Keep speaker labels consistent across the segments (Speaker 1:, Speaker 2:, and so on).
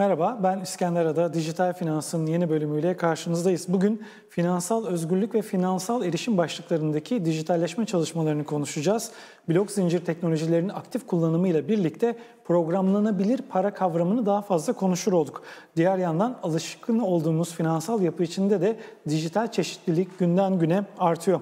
Speaker 1: Merhaba, ben İskender Ada. Dijital Finans'ın yeni bölümüyle karşınızdayız. Bugün finansal özgürlük ve finansal erişim başlıklarındaki dijitalleşme çalışmalarını konuşacağız. Blok zincir teknolojilerinin aktif kullanımıyla birlikte programlanabilir para kavramını daha fazla konuşur olduk. Diğer yandan alışkın olduğumuz finansal yapı içinde de dijital çeşitlilik günden güne artıyor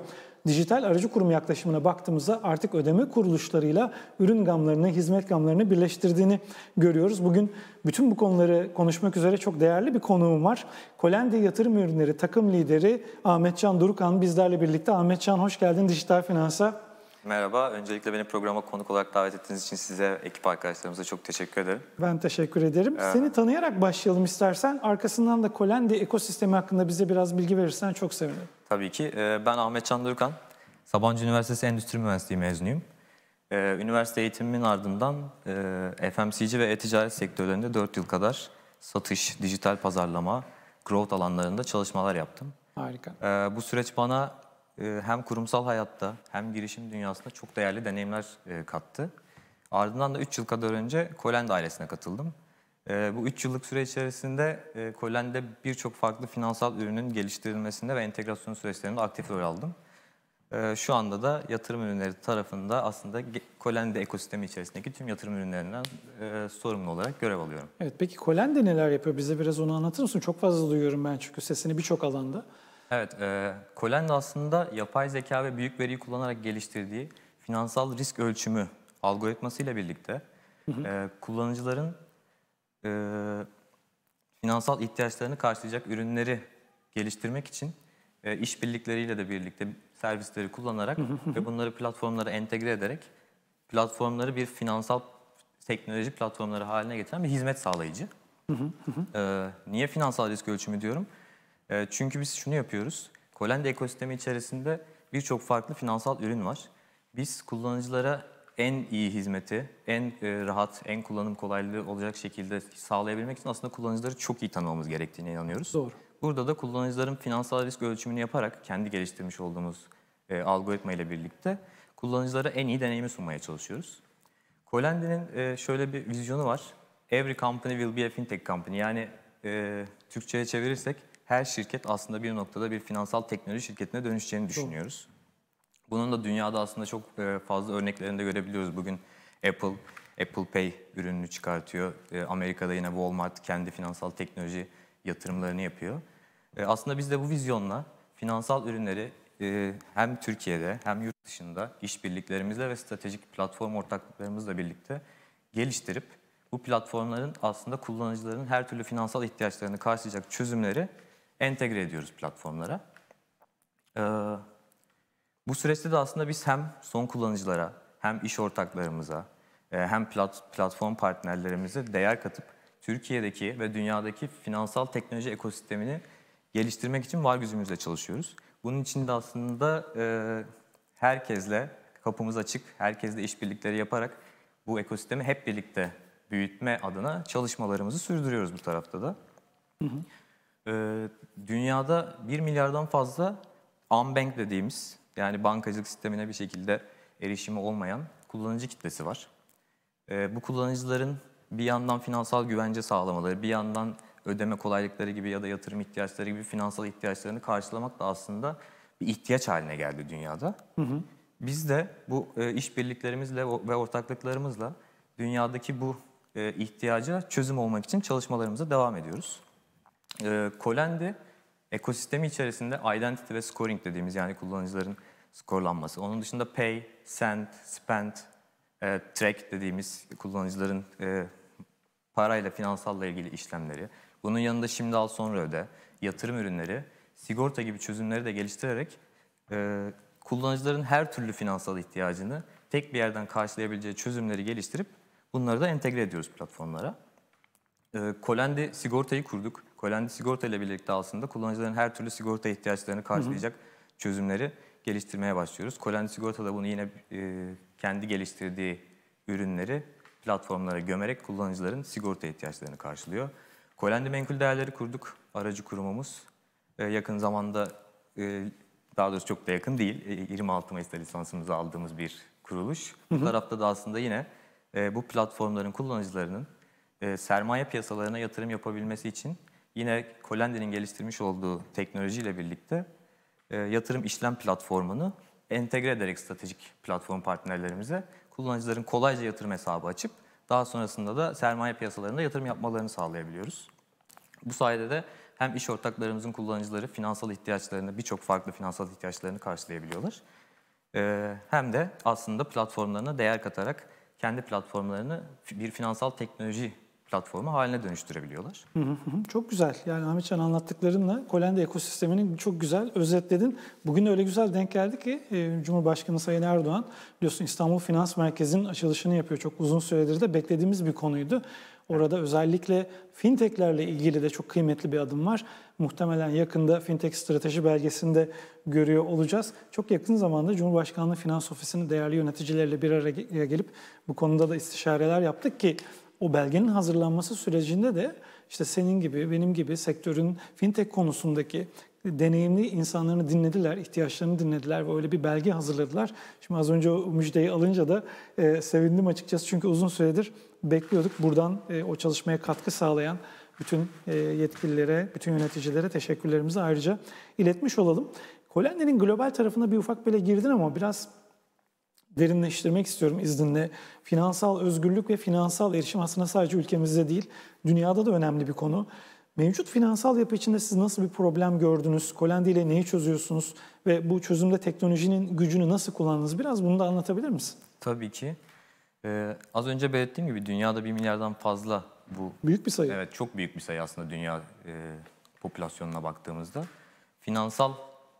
Speaker 1: dijital aracı kurum yaklaşımına baktığımızda artık ödeme kuruluşlarıyla ürün gamlarını, hizmet gamlarını birleştirdiğini görüyoruz. Bugün bütün bu konuları konuşmak üzere çok değerli bir konuğum var. Kolendi Yatırım Ürünleri takım lideri Ahmetcan Durukan bizlerle birlikte. Ahmetcan hoş geldin Dijital Finans'a.
Speaker 2: Merhaba. Öncelikle beni programa konuk olarak davet ettiğiniz için size, ekip arkadaşlarımıza çok teşekkür ederim.
Speaker 1: Ben teşekkür ederim. Evet. Seni tanıyarak başlayalım istersen. Arkasından da Kolendi ekosistemi hakkında bize biraz bilgi verirsen çok sevinirim.
Speaker 2: Tabii ki. Ee, ben Ahmet Can Sabancı Üniversitesi Endüstri Mühendisliği mezunuyum. Ee, üniversite eğitimimin ardından e, FMCG ve e-ticaret sektörlerinde 4 yıl kadar satış, dijital pazarlama, growth alanlarında çalışmalar yaptım. Harika. Ee, bu süreç bana e, hem kurumsal hayatta hem girişim dünyasında çok değerli deneyimler e, kattı. Ardından da 3 yıl kadar önce Kolend ailesine katıldım. E, bu 3 yıllık süre içerisinde e, Kolend'de birçok farklı finansal ürünün geliştirilmesinde ve entegrasyon süreçlerinde aktif rol aldım. Ee, şu anda da yatırım ürünleri tarafında aslında Kolende ekosistemi içerisindeki tüm yatırım ürünlerinden e, sorumlu olarak görev alıyorum.
Speaker 1: Evet peki Kolende neler yapıyor? Bize biraz onu anlatır mısın? Çok fazla duyuyorum ben çünkü sesini birçok alanda.
Speaker 2: Evet, e, Kolende aslında yapay zeka ve büyük veriyi kullanarak geliştirdiği finansal risk ölçümü algoritmasıyla birlikte hı hı. E, kullanıcıların e, finansal ihtiyaçlarını karşılayacak ürünleri geliştirmek için işbirlikleriyle de birlikte servisleri kullanarak ve bunları platformlara entegre ederek platformları bir finansal teknoloji platformları haline getiren bir hizmet sağlayıcı. ee, niye finansal risk ölçümü diyorum? Ee, çünkü biz şunu yapıyoruz. Kolende ekosistemi içerisinde birçok farklı finansal ürün var. Biz kullanıcılara en iyi hizmeti, en e, rahat, en kullanım kolaylığı olacak şekilde sağlayabilmek için aslında kullanıcıları çok iyi tanımamız gerektiğine inanıyoruz. Doğru. Burada da kullanıcıların finansal risk ölçümünü yaparak kendi geliştirmiş olduğumuz e, algoritma ile birlikte kullanıcılara en iyi deneyimi sunmaya çalışıyoruz. Colendi'nin e, şöyle bir vizyonu var. Every company will be a fintech company. Yani e, Türkçe'ye çevirirsek her şirket aslında bir noktada bir finansal teknoloji şirketine dönüşeceğini düşünüyoruz. Bunun da dünyada aslında çok e, fazla örneklerinde görebiliyoruz. Bugün Apple, Apple Pay ürününü çıkartıyor. E, Amerika'da yine Walmart kendi finansal teknoloji yatırımlarını yapıyor. E, aslında biz de bu vizyonla finansal ürünleri e, hem Türkiye'de hem yurt dışında işbirliklerimizle ve stratejik platform ortaklıklarımızla birlikte geliştirip bu platformların aslında kullanıcıların her türlü finansal ihtiyaçlarını karşılayacak çözümleri entegre ediyoruz platformlara. E, bu süreçte de aslında biz hem son kullanıcılara, hem iş ortaklarımıza, hem platform partnerlerimize değer katıp Türkiye'deki ve dünyadaki finansal teknoloji ekosistemini geliştirmek için var gücümüzle çalışıyoruz. Bunun için de aslında e, herkesle kapımız açık, herkesle işbirlikleri yaparak bu ekosistemi hep birlikte büyütme adına çalışmalarımızı sürdürüyoruz bu tarafta da. Hı hı. E, dünyada 1 milyardan fazla unbank dediğimiz yani bankacılık sistemine bir şekilde erişimi olmayan kullanıcı kitlesi var. E, bu kullanıcıların bir yandan finansal güvence sağlamaları, bir yandan ödeme kolaylıkları gibi ya da yatırım ihtiyaçları gibi finansal ihtiyaçlarını karşılamak da aslında bir ihtiyaç haline geldi dünyada. Hı hı. Biz de bu e, işbirliklerimizle ve ortaklıklarımızla dünyadaki bu e, ihtiyaca çözüm olmak için çalışmalarımıza devam ediyoruz. E, Colendi ekosistemi içerisinde identity ve scoring dediğimiz yani kullanıcıların skorlanması. Onun dışında pay, send, spend, e, track dediğimiz kullanıcıların e, parayla finansalla ilgili işlemleri, bunun yanında şimdi al sonra öde, yatırım ürünleri, sigorta gibi çözümleri de geliştirerek e, kullanıcıların her türlü finansal ihtiyacını tek bir yerden karşılayabileceği çözümleri geliştirip bunları da entegre ediyoruz platformlara. E, Kolendi sigortayı kurduk. Kolendi sigorta ile birlikte aslında kullanıcıların her türlü sigorta ihtiyaçlarını karşılayacak hı hı. çözümleri geliştirmeye başlıyoruz. Kolendi sigorta da bunu yine e, kendi geliştirdiği ürünleri platformlara gömerek kullanıcıların sigorta ihtiyaçlarını karşılıyor. Kolendi Menkul Değerleri kurduk aracı kurumumuz. E, yakın zamanda, e, daha doğrusu çok da yakın değil, 26 e, Mayıs'ta lisansımızı aldığımız bir kuruluş. Bu tarafta da aslında yine bu platformların kullanıcılarının sermaye piyasalarına yatırım yapabilmesi için yine Kolendi'nin geliştirmiş olduğu teknolojiyle birlikte yatırım işlem platformunu entegre ederek stratejik platform partnerlerimize kullanıcıların kolayca yatırım hesabı açıp daha sonrasında da sermaye piyasalarında yatırım yapmalarını sağlayabiliyoruz. Bu sayede de hem iş ortaklarımızın kullanıcıları finansal ihtiyaçlarını, birçok farklı finansal ihtiyaçlarını karşılayabiliyorlar. Ee, hem de aslında platformlarına değer katarak kendi platformlarını bir finansal teknoloji platformu haline dönüştürebiliyorlar.
Speaker 1: Hı hı hı. Çok güzel. Yani Can anlattıklarınla Kolende ekosistemini çok güzel özetledin. Bugün de öyle güzel denk geldi ki e, Cumhurbaşkanı Sayın Erdoğan biliyorsun İstanbul Finans Merkezi'nin açılışını yapıyor. Çok uzun süredir de beklediğimiz bir konuydu. Orada özellikle fintechlerle ilgili de çok kıymetli bir adım var. Muhtemelen yakında fintech strateji belgesinde görüyor olacağız. Çok yakın zamanda Cumhurbaşkanlığı Finans Ofisi'nin değerli yöneticileriyle bir araya gelip bu konuda da istişareler yaptık ki o belgenin hazırlanması sürecinde de işte senin gibi, benim gibi sektörün fintech konusundaki deneyimli insanlarını dinlediler, ihtiyaçlarını dinlediler ve öyle bir belge hazırladılar. Şimdi az önce o müjdeyi alınca da e, sevindim açıkçası çünkü uzun süredir bekliyorduk. Buradan e, o çalışmaya katkı sağlayan bütün e, yetkililere, bütün yöneticilere teşekkürlerimizi ayrıca iletmiş olalım. Kolender'in global tarafına bir ufak bile girdin ama biraz derinleştirmek istiyorum izninle. Finansal özgürlük ve finansal erişim aslında sadece ülkemizde değil, dünyada da önemli bir konu. Mevcut finansal yapı içinde siz nasıl bir problem gördünüz? Kolende ile neyi çözüyorsunuz? Ve bu çözümde teknolojinin gücünü nasıl kullandınız? Biraz bunu da anlatabilir misin?
Speaker 2: Tabii ki. Ee, az önce belirttiğim gibi dünyada bir milyardan fazla bu. Büyük bir sayı. Evet çok büyük bir sayı aslında dünya e, popülasyonuna baktığımızda. Finansal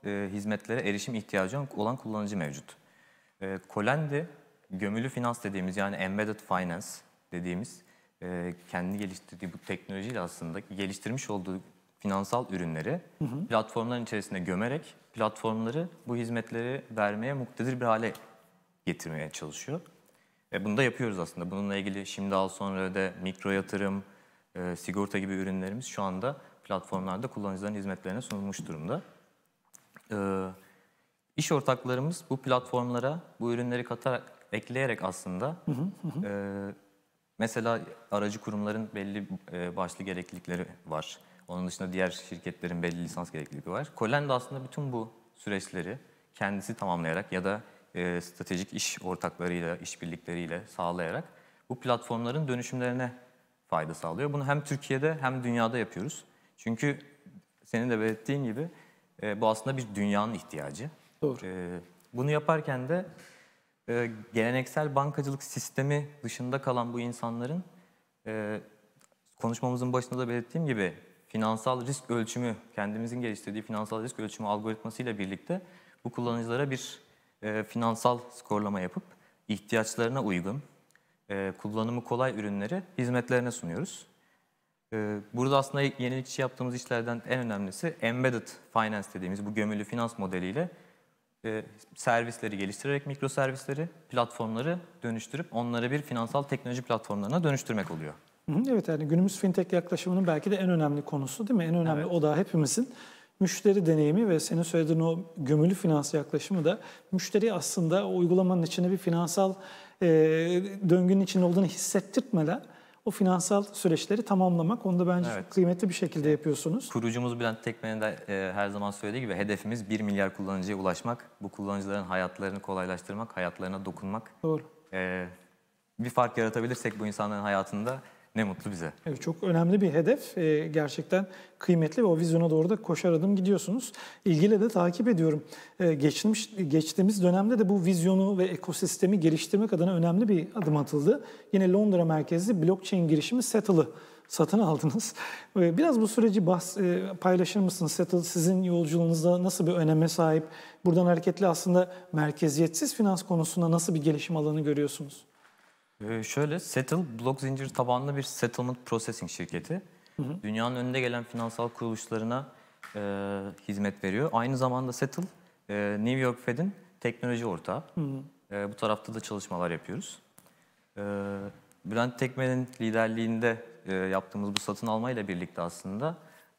Speaker 2: e, hizmetlere erişim ihtiyacı olan kullanıcı mevcut. E, ee, Colendi, gömülü finans dediğimiz yani embedded finance dediğimiz e, kendi geliştirdiği bu teknolojiyle aslında geliştirmiş olduğu finansal ürünleri hı hı. platformların içerisinde gömerek platformları bu hizmetleri vermeye muktedir bir hale getirmeye çalışıyor. E, bunu da yapıyoruz aslında. Bununla ilgili şimdi al sonra da mikro yatırım, e, sigorta gibi ürünlerimiz şu anda platformlarda kullanıcıların hizmetlerine sunulmuş durumda. Evet İş ortaklarımız bu platformlara bu ürünleri katarak, ekleyerek aslında hı hı hı. E, mesela aracı kurumların belli e, başlı gereklilikleri var. Onun dışında diğer şirketlerin belli lisans gerekliliği var. Kolen de aslında bütün bu süreçleri kendisi tamamlayarak ya da e, stratejik iş ortaklarıyla, işbirlikleriyle sağlayarak bu platformların dönüşümlerine fayda sağlıyor. Bunu hem Türkiye'de hem dünyada yapıyoruz. Çünkü senin de belirttiğin gibi e, bu aslında bir dünyanın ihtiyacı. Doğru. E, bunu yaparken de e, geleneksel bankacılık sistemi dışında kalan bu insanların e, konuşmamızın başında da belirttiğim gibi finansal risk ölçümü, kendimizin geliştirdiği finansal risk ölçümü algoritmasıyla birlikte bu kullanıcılara bir e, finansal skorlama yapıp ihtiyaçlarına uygun, e, kullanımı kolay ürünleri hizmetlerine sunuyoruz. E, burada aslında yenilikçi yaptığımız işlerden en önemlisi embedded finance dediğimiz bu gömülü finans modeliyle e, servisleri geliştirerek mikro servisleri, platformları dönüştürüp onları bir finansal teknoloji platformlarına dönüştürmek oluyor.
Speaker 1: Evet yani günümüz fintech yaklaşımının belki de en önemli konusu değil mi? En önemli evet. o da hepimizin müşteri deneyimi ve senin söylediğin o gömülü finans yaklaşımı da müşteri aslında uygulamanın içinde bir finansal e, döngünün içinde olduğunu hissettirtmeden o finansal süreçleri tamamlamak. Onu da bence evet. kıymetli bir şekilde yapıyorsunuz.
Speaker 2: Kurucumuz Bülent Tekmen'in de e, her zaman söylediği gibi hedefimiz 1 milyar kullanıcıya ulaşmak. Bu kullanıcıların hayatlarını kolaylaştırmak, hayatlarına dokunmak. Doğru. E, bir fark yaratabilirsek bu insanların hayatında ne mutlu bize.
Speaker 1: Evet, çok önemli bir hedef. E, gerçekten kıymetli ve o vizyona doğru da koşar adım gidiyorsunuz. İlgiyle de takip ediyorum. E, geçmiş Geçtiğimiz dönemde de bu vizyonu ve ekosistemi geliştirmek adına önemli bir adım atıldı. Yine Londra merkezli blockchain girişimi Settle'ı satın aldınız. Ee, biraz bu süreci bahs- e, paylaşır mısınız? Settle sizin yolculuğunuzda nasıl bir öneme sahip? Buradan hareketli aslında merkeziyetsiz finans konusunda nasıl bir gelişim alanı görüyorsunuz?
Speaker 2: Ee, şöyle, Settle blok zinciri tabanlı bir settlement processing şirketi. Hı hı. Dünyanın önünde gelen finansal kuruluşlarına e, hizmet veriyor. Aynı zamanda Settle, e, New York Fed'in teknoloji ortağı. Hı hı. E, bu tarafta da çalışmalar yapıyoruz. E, Bülent Tekmen'in liderliğinde e, yaptığımız bu satın almayla birlikte aslında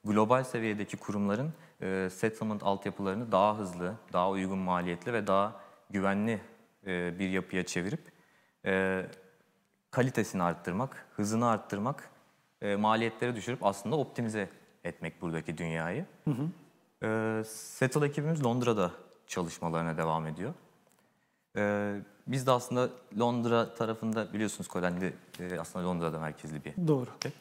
Speaker 2: global seviyedeki kurumların e, settlement altyapılarını daha hızlı, daha uygun maliyetli ve daha güvenli e, bir yapıya çevirip e, kalitesini arttırmak, hızını arttırmak, e, maliyetleri düşürüp aslında optimize etmek buradaki dünyayı. Hı hı. E, Settle ekibimiz Londra'da çalışmalarına devam ediyor. E, biz de aslında Londra tarafında biliyorsunuz Kolendi e, aslında Londra'da merkezli bir Doğru. Şirket.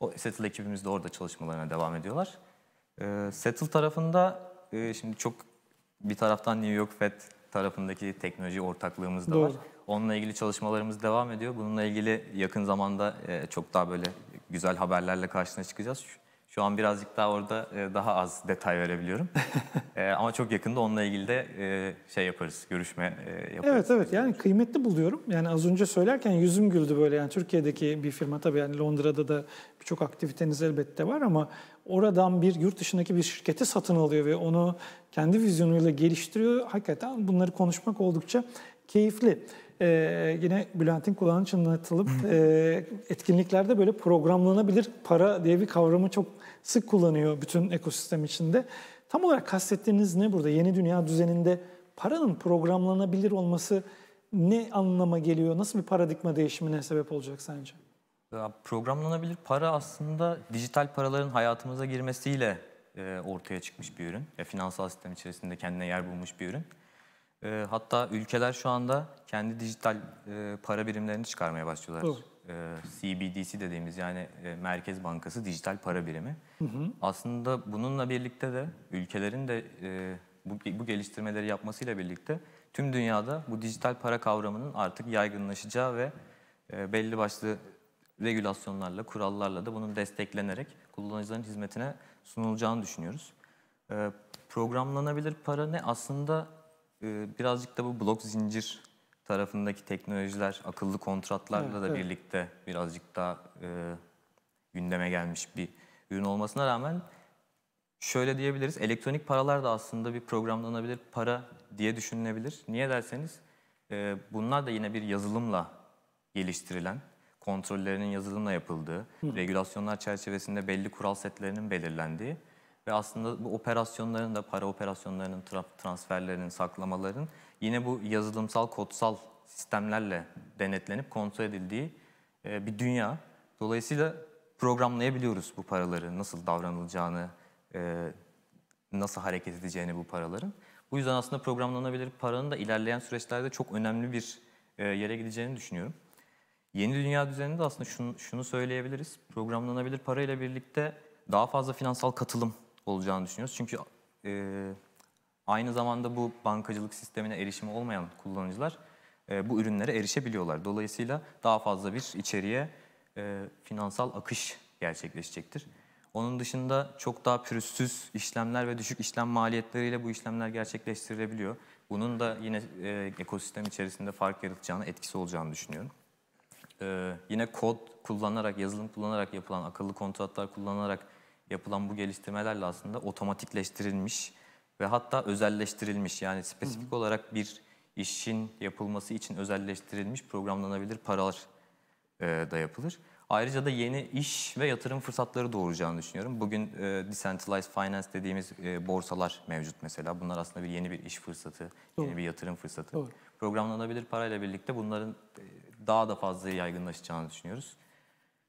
Speaker 2: O Settle ekibimiz de orada çalışmalarına devam ediyorlar. E, Settle tarafında e, şimdi çok bir taraftan New York Fed tarafındaki teknoloji ortaklığımız da Doğru. var. Onunla ilgili çalışmalarımız devam ediyor. Bununla ilgili yakın zamanda e, çok daha böyle güzel haberlerle karşına çıkacağız. Şu an birazcık daha orada e, daha az detay verebiliyorum. E, ama çok yakında onunla ilgili de e, şey yaparız, görüşme e,
Speaker 1: yaparız. Evet evet yani kıymetli buluyorum. Yani az önce söylerken yüzüm güldü böyle. Yani Türkiye'deki bir firma tabii yani Londra'da da birçok aktiviteniz elbette var ama oradan bir yurt dışındaki bir şirketi satın alıyor ve onu kendi vizyonuyla geliştiriyor. Hakikaten bunları konuşmak oldukça keyifli e, yine Bülent'in kulağını çınlatılıp e, etkinliklerde böyle programlanabilir para diye bir kavramı çok sık kullanıyor bütün ekosistem içinde. Tam olarak kastettiğiniz ne burada? Yeni dünya düzeninde paranın programlanabilir olması ne anlama geliyor? Nasıl bir paradigma değişimine sebep olacak sence?
Speaker 2: Programlanabilir para aslında dijital paraların hayatımıza girmesiyle e, ortaya çıkmış bir ürün. Ya, finansal sistem içerisinde kendine yer bulmuş bir ürün. E, hatta ülkeler şu anda kendi dijital e, para birimlerini çıkarmaya başlıyorlar. Doğru. E, ee, CBDC dediğimiz yani e, Merkez Bankası dijital para birimi. Hı hı. Aslında bununla birlikte de ülkelerin de e, bu, bu geliştirmeleri yapmasıyla birlikte tüm dünyada bu dijital para kavramının artık yaygınlaşacağı ve e, belli başlı regülasyonlarla, kurallarla da bunun desteklenerek kullanıcıların hizmetine sunulacağını düşünüyoruz. E, programlanabilir para ne? Aslında ee, birazcık da bu blok zincir tarafındaki teknolojiler, akıllı kontratlarla evet, da evet. birlikte birazcık daha e, gündeme gelmiş bir ürün olmasına rağmen şöyle diyebiliriz, elektronik paralar da aslında bir programlanabilir para diye düşünülebilir. Niye derseniz e, bunlar da yine bir yazılımla geliştirilen, kontrollerinin yazılımla yapıldığı, Hı. regülasyonlar çerçevesinde belli kural setlerinin belirlendiği ve aslında bu operasyonların da para operasyonlarının, transferlerinin, saklamaların yine bu yazılımsal, kodsal sistemlerle denetlenip kontrol edildiği e, bir dünya. Dolayısıyla programlayabiliyoruz bu paraları, nasıl davranılacağını, e, nasıl hareket edeceğini bu paraların. Bu yüzden aslında programlanabilir paranın da ilerleyen süreçlerde çok önemli bir e, yere gideceğini düşünüyorum. Yeni dünya düzeninde aslında şunu, şunu söyleyebiliriz. Programlanabilir parayla birlikte daha fazla finansal katılım olacağını düşünüyoruz. Çünkü e, aynı zamanda bu bankacılık sistemine erişimi olmayan kullanıcılar e, bu ürünlere erişebiliyorlar. Dolayısıyla daha fazla bir içeriye e, finansal akış gerçekleşecektir. Onun dışında çok daha pürüzsüz işlemler ve düşük işlem maliyetleriyle bu işlemler gerçekleştirilebiliyor. Bunun da yine e, ekosistem içerisinde fark yaratacağını, etkisi olacağını düşünüyorum. E, yine kod kullanarak, yazılım kullanarak yapılan, akıllı kontratlar kullanarak yapılan bu geliştirmelerle aslında otomatikleştirilmiş ve hatta özelleştirilmiş yani spesifik hı hı. olarak bir işin yapılması için özelleştirilmiş programlanabilir paralar e, da yapılır. Ayrıca da yeni iş ve yatırım fırsatları doğuracağını düşünüyorum. Bugün e, decentralized finance dediğimiz e, borsalar mevcut mesela. Bunlar aslında bir yeni bir iş fırsatı, Doğru. yeni bir yatırım fırsatı. Doğru. Programlanabilir parayla birlikte bunların e, daha da fazla yaygınlaşacağını düşünüyoruz.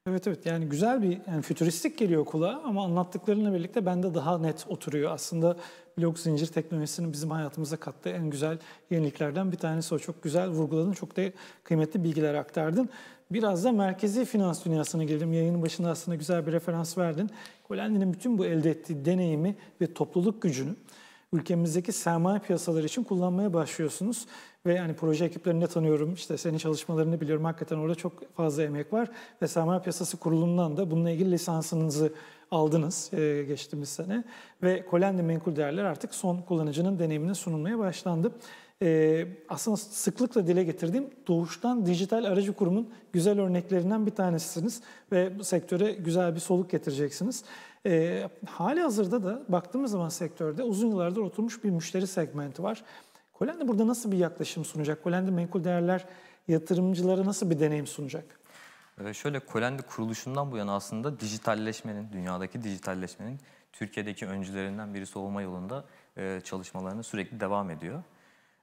Speaker 1: Evet evet yani güzel bir yani fütüristik geliyor kulağa ama anlattıklarıyla birlikte bende daha net oturuyor. Aslında blok zincir teknolojisinin bizim hayatımıza kattığı en güzel yeniliklerden bir tanesi o. Çok güzel vurguladın, çok da kıymetli bilgiler aktardın. Biraz da merkezi finans dünyasına girdim Yayının başında aslında güzel bir referans verdin. Hollanda'nın bütün bu elde ettiği deneyimi ve topluluk gücünü ülkemizdeki sermaye piyasaları için kullanmaya başlıyorsunuz. Ve yani proje ekiplerini de tanıyorum, işte senin çalışmalarını biliyorum. Hakikaten orada çok fazla emek var. Ve Sermaye Piyasası Kurulu'ndan da bununla ilgili lisansınızı aldınız e, geçtiğimiz sene. Ve Kolendi Menkul Değerler artık son kullanıcının deneyimine sunulmaya başlandı. E, aslında sıklıkla dile getirdiğim doğuştan dijital aracı kurumun güzel örneklerinden bir tanesisiniz. Ve bu sektöre güzel bir soluk getireceksiniz. E, hali hazırda da baktığımız zaman sektörde uzun yıllardır oturmuş bir müşteri segmenti var. Hollanda burada nasıl bir yaklaşım sunacak? Hollanda menkul değerler yatırımcılara nasıl bir deneyim sunacak?
Speaker 2: Ee, şöyle Kolendi kuruluşundan bu yana aslında dijitalleşmenin, dünyadaki dijitalleşmenin Türkiye'deki öncülerinden birisi olma yolunda e, çalışmalarını sürekli devam ediyor.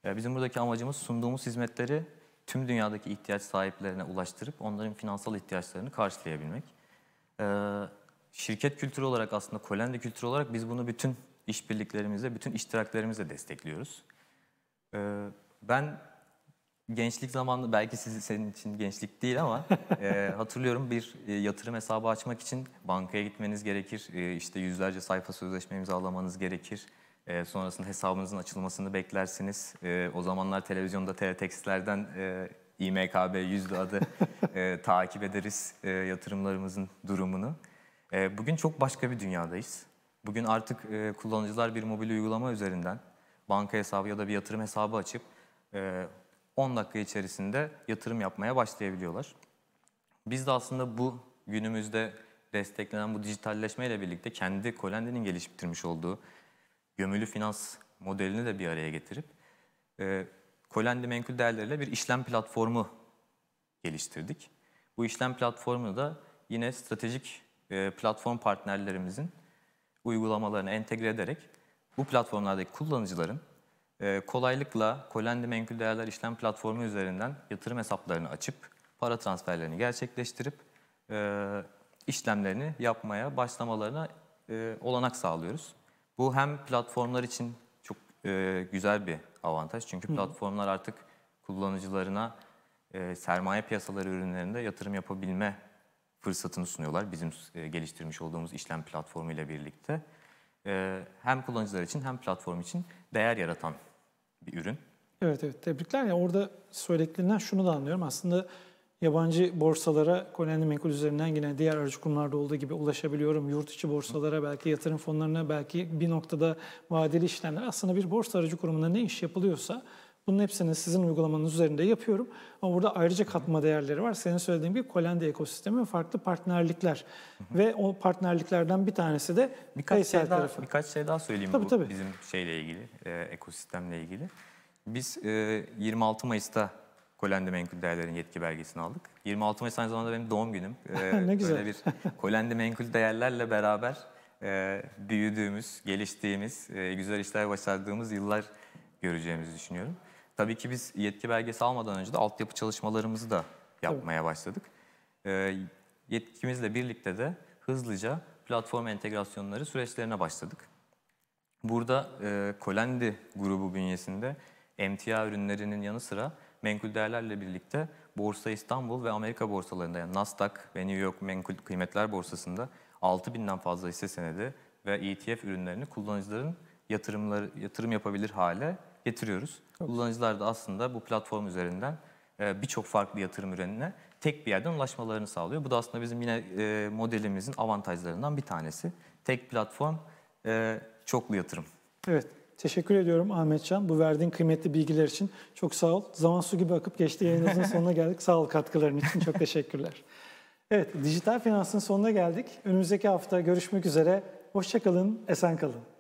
Speaker 2: E, bizim buradaki amacımız sunduğumuz hizmetleri tüm dünyadaki ihtiyaç sahiplerine ulaştırıp onların finansal ihtiyaçlarını karşılayabilmek. E, şirket kültürü olarak aslında Kolendi kültürü olarak biz bunu bütün işbirliklerimizle, bütün iştiraklerimizle destekliyoruz. Ee, ben gençlik zamanı belki siz, senin için gençlik değil ama e, hatırlıyorum bir e, yatırım hesabı açmak için bankaya gitmeniz gerekir. E, işte yüzlerce sayfa sözleşme imzalamanız gerekir. E, sonrasında hesabınızın açılmasını beklersiniz. E, o zamanlar televizyonda teletekstlerden e, İMKB yüzde adı e, takip ederiz e, yatırımlarımızın durumunu. E, bugün çok başka bir dünyadayız. Bugün artık e, kullanıcılar bir mobil uygulama üzerinden banka hesabı ya da bir yatırım hesabı açıp 10 e, dakika içerisinde yatırım yapmaya başlayabiliyorlar. Biz de aslında bu günümüzde desteklenen bu dijitalleşmeyle birlikte kendi Colendi'nin geliştirmiş olduğu gömülü finans modelini de bir araya getirip e, Colendi menkul değerleriyle bir işlem platformu geliştirdik. Bu işlem platformunu da yine stratejik e, platform partnerlerimizin uygulamalarını entegre ederek bu platformlardaki kullanıcıların e, kolaylıkla Kolendi Menkul Değerler İşlem Platformu üzerinden yatırım hesaplarını açıp para transferlerini gerçekleştirip e, işlemlerini yapmaya başlamalarına e, olanak sağlıyoruz. Bu hem platformlar için çok güzel bir avantaj çünkü platformlar artık kullanıcılarına sermaye piyasaları ürünlerinde yatırım yapabilme fırsatını sunuyorlar bizim geliştirmiş olduğumuz işlem platformu ile birlikte. Ee, hem kullanıcılar için hem platform için değer yaratan bir ürün.
Speaker 1: Evet evet tebrikler. ya orada söylediklerinden şunu da anlıyorum. Aslında yabancı borsalara Kolonel Menkul üzerinden gelen diğer aracı kurumlarda olduğu gibi ulaşabiliyorum. Yurt içi borsalara, belki yatırım fonlarına, belki bir noktada vadeli işlemler. Aslında bir borsa aracı kurumunda ne iş yapılıyorsa bunun hepsini sizin uygulamanız üzerinde yapıyorum. Ama burada ayrıca katma değerleri var. Senin söylediğin gibi Kolende ekosistemi farklı partnerlikler. Hı hı. Ve o partnerliklerden bir tanesi de birkaç şey daha, tarafı.
Speaker 2: Birkaç şey daha söyleyeyim tabii, bu tabii. bizim şeyle ilgili, e, ekosistemle ilgili. Biz e, 26 Mayıs'ta Kolende Menkul Değerler'in yetki belgesini aldık. 26 Mayıs aynı zamanda benim doğum günüm. Ee, ne güzel. Böyle bir Kolende Menkul Değerler'le beraber e, büyüdüğümüz, geliştiğimiz, e, güzel işler başardığımız yıllar göreceğimizi düşünüyorum. Tabii ki biz yetki belgesi almadan önce de altyapı çalışmalarımızı da yapmaya Tabii. başladık. E, yetkimizle birlikte de hızlıca platform entegrasyonları süreçlerine başladık. Burada e, Kolendi grubu bünyesinde emtia ürünlerinin yanı sıra menkul değerlerle birlikte Borsa İstanbul ve Amerika borsalarında yani Nasdaq ve New York Menkul Kıymetler Borsası'nda 6000'den fazla hisse senedi ve ETF ürünlerini kullanıcıların yatırımları yatırım yapabilir hale getiriyoruz. Evet. Kullanıcılar da aslında bu platform üzerinden e, birçok farklı yatırım ürününe tek bir yerden ulaşmalarını sağlıyor. Bu da aslında bizim yine e, modelimizin avantajlarından bir tanesi. Tek platform, e, çoklu yatırım.
Speaker 1: Evet. Teşekkür ediyorum Ahmetcan. Bu verdiğin kıymetli bilgiler için çok sağ ol. Zaman su gibi akıp geçti yayınımızın sonuna geldik. Sağ ol katkıların için çok teşekkürler. Evet, dijital finansın sonuna geldik. Önümüzdeki hafta görüşmek üzere. Hoşçakalın, esen kalın.